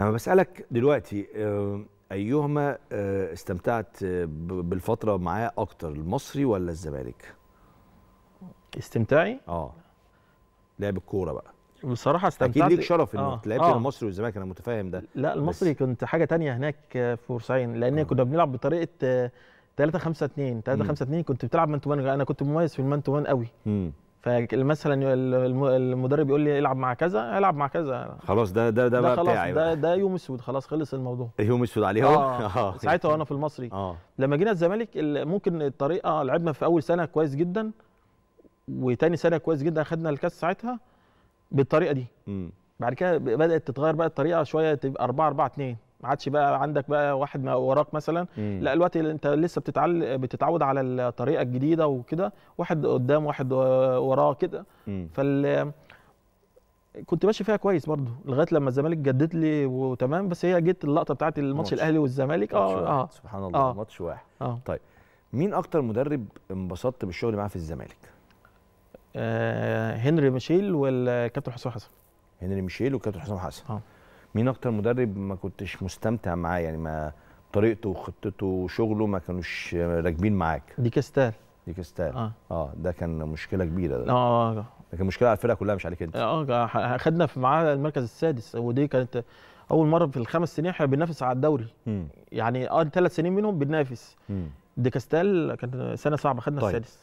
لما بسالك دلوقتي ايهما آه، استمتعت آه، بالفتره معاه اكتر المصري ولا الزمالك استمتاعي اه لعب الكوره بقى بصراحه استمتعت اكيد ليك شرف انك آه. لعبت آه. المصري والزمالك انا متفاهم ده لا المصري بس. كنت حاجه تانية هناك في بورسعيد لان آه. كنا بنلعب بطريقه 3 5 2 3 5 2 كنت بتلعب مان تو مان انا كنت مميز في المان تو مان قوي فمثلا المدرب يقول لي العب مع كذا العب مع كذا خلاص ده ده ده, ده بقى خلاص بتاعي ده ده يوم اسود خلاص خلص الموضوع يوم اسود عليه آه. اه ساعتها وانا في المصري آه. لما جينا الزمالك ممكن الطريقه لعبنا في اول سنه كويس جدا وتاني سنه كويس جدا خدنا الكاس ساعتها بالطريقه دي م. بعد كده بدات تتغير بقى الطريقه شويه تبقى 4 4 2 ما عادش بقى عندك بقى واحد ما وراك مثلا مم. لا الوقت اللي انت لسه بتتعل بتتعود على الطريقه الجديده وكده واحد قدام واحد وراه كده فال كنت ماشي فيها كويس برضو لغايه لما الزمالك جدد لي وتمام بس هي جت اللقطه بتاعت الماتش الاهلي والزمالك اه اه سبحان الله آه. ماتش واحد آه. طيب مين اكتر مدرب انبسطت بالشغل معاه في الزمالك آه هنري ميشيل والكابتن حسام حسن هنري ميشيل والكابتن حسام حسن آه. مين اكتر مدرب ما كنتش مستمتع معاه يعني ما طريقته وخطته وشغله ما كانوش راكبين معاك دي كاستال دي كاستال اه اه ده كان مشكله كبيره ده اه اه, آه. ده كان مشكله على الفرقه كلها مش عليك انت اه, آه،, آه، خدنا معاه المركز السادس ودي كانت اول مره في الخمس سنين احنا بننافس على الدوري م. يعني اه ثلاث سنين منهم بننافس دي كاستال كانت سنه صعبه خدنا طيب. السادس